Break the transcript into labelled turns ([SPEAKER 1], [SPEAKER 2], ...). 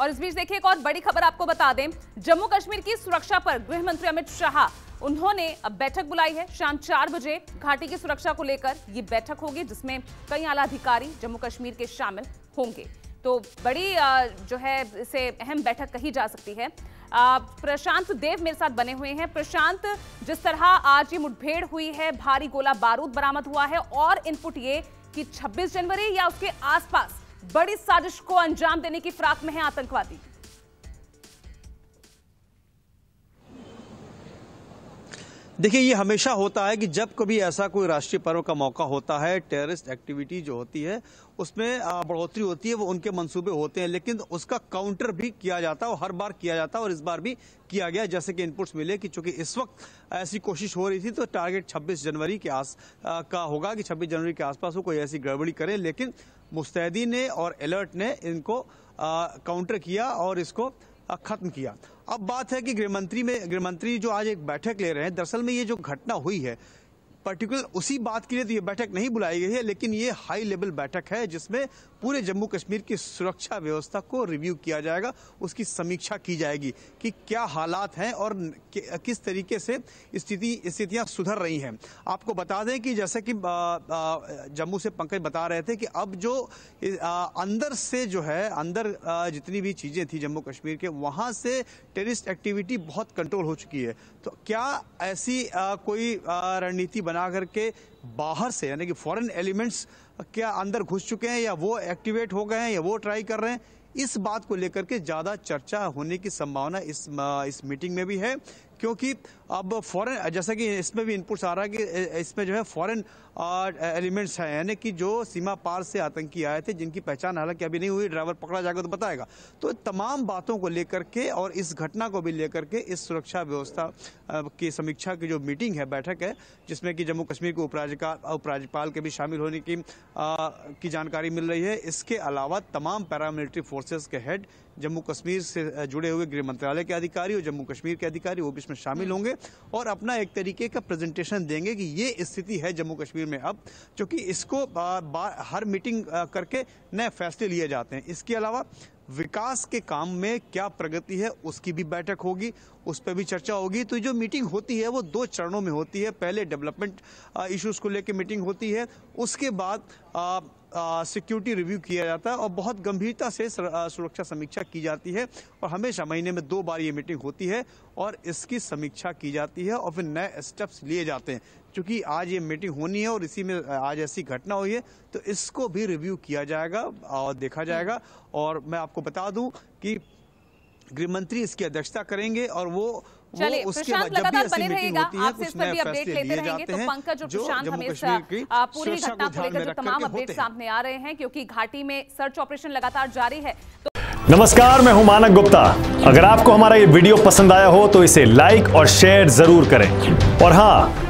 [SPEAKER 1] और इस बीच देखिए एक और बड़ी खबर आपको बता दें जम्मू कश्मीर की सुरक्षा पर गृह मंत्री अमित शाह उन्होंने अब बैठक बुलाई है शाम चार बजे घाटी की सुरक्षा को लेकर ये बैठक होगी जिसमें कई आला अधिकारी जम्मू कश्मीर के शामिल होंगे तो बड़ी जो है इसे अहम बैठक कही जा सकती है प्रशांत देव मेरे साथ बने हुए हैं प्रशांत जिस तरह आज ये मुठभेड़ हुई है भारी गोला बारूद बरामद हुआ है और इनपुट ये कि 26 जनवरी या उसके आसपास बड़ी साजिश को अंजाम देने की फिराक में है आतंकवादी
[SPEAKER 2] देखिए ये हमेशा होता है कि जब कभी ऐसा कोई राष्ट्रीय पर्व का मौका होता है टेररिस्ट एक्टिविटी जो होती है उसमें बढ़ोतरी होती है वो उनके मंसूबे होते हैं लेकिन उसका काउंटर भी किया जाता है और हर बार किया जाता है और इस बार भी किया गया जैसे कि इनपुट्स मिले कि चूंकि इस वक्त ऐसी कोशिश हो रही थी तो टारगेट छब्बीस जनवरी के आस आ, का होगा कि छब्बीस जनवरी के आसपास वो कोई ऐसी गड़बड़ी करे लेकिन मुस्तैदी ने और अलर्ट ने इनको काउंटर किया और इसको खत्म किया अब बात है कि गृहमंत्री में गृहमंत्री जो आज एक बैठक ले रहे हैं दरअसल में ये जो घटना हुई है पर्टिकुलर उसी बात के लिए तो ये बैठक नहीं बुलाई गई है लेकिन ये हाई लेवल बैठक है जिसमें पूरे जम्मू कश्मीर की सुरक्षा व्यवस्था को रिव्यू किया जाएगा उसकी समीक्षा की जाएगी कि क्या हालात हैं और किस तरीके से स्थिति स्थितियां सुधर रही हैं आपको बता दें कि जैसे कि जम्मू से पंकज बता रहे थे कि अब जो अंदर से जो है अंदर जितनी भी चीज़ें थी जम्मू कश्मीर के वहाँ से टेरिस्ट एक्टिविटी बहुत कंट्रोल हो चुकी है तो क्या ऐसी कोई रणनीति बना करके बाहर से यानी कि फॉरेन एलिमेंट्स क्या अंदर घुस चुके हैं या वो एक्टिवेट हो गए हैं या वो ट्राई कर रहे हैं इस बात को लेकर के ज़्यादा चर्चा होने की संभावना इस इस मीटिंग में भी है क्योंकि अब फॉरेन जैसा कि इसमें भी इनपुट्स आ रहा है कि इसमें जो है फॉरेन एलिमेंट्स हैं यानी कि जो सीमा पार से आतंकी आए थे जिनकी पहचान हालांकि अभी नहीं हुई ड्राइवर पकड़ा जाएगा तो बताएगा तो तमाम बातों को लेकर के और इस घटना को भी लेकर के इस सुरक्षा व्यवस्था की समीक्षा की जो मीटिंग है बैठक है जिसमें कि जम्मू कश्मीर के उपराज्यपाल उपराज्यपाल के भी शामिल होने की, आ, की जानकारी मिल रही है इसके अलावा तमाम पैरामिलिट्री फोर्सेज के हेड जम्मू कश्मीर से जुड़े हुए गृह मंत्रालय के अधिकारी और जम्मू कश्मीर के अधिकारी वो भी इसमें शामिल हम्म। होंगे और अपना एक तरीके का प्रेजेंटेशन देंगे कि ये स्थिति है जम्मू कश्मीर में अब चूँकि इसको हर मीटिंग करके नए फैसले लिए जाते हैं इसके अलावा विकास के काम में क्या प्रगति है उसकी भी बैठक होगी उस पर भी चर्चा होगी तो जो मीटिंग होती है वो दो चरणों में होती है पहले डेवलपमेंट इश्यूज़ को लेकर मीटिंग होती है उसके बाद आ, सिक्योरिटी रिव्यू किया जाता है और बहुत गंभीरता से सुरक्षा समीक्षा की जाती है और हमेशा महीने में दो बार ये मीटिंग होती है और इसकी समीक्षा की जाती है और फिर नए स्टेप्स लिए जाते हैं चूँकि आज ये मीटिंग होनी है और इसी में आज ऐसी घटना हुई है तो इसको भी रिव्यू किया जाएगा और देखा जाएगा और मैं आपको बता दूं कि गृहमंत्री इसकी अध्यक्षता करेंगे और वो चलिए प्रशांत लगातार बने रहेगा आपसे इस पर भी अपडेट लेते रहेंगे तो पंकज जो प्रशांत हमें पूरी घटना को लेकर जो तमाम अपडेट सामने
[SPEAKER 1] आ रहे हैं क्योंकि घाटी में सर्च ऑपरेशन लगातार जारी है
[SPEAKER 2] तो नमस्कार मैं हूं मानक गुप्ता अगर आपको हमारा ये वीडियो पसंद आया हो तो इसे लाइक और शेयर जरूर करें और हाँ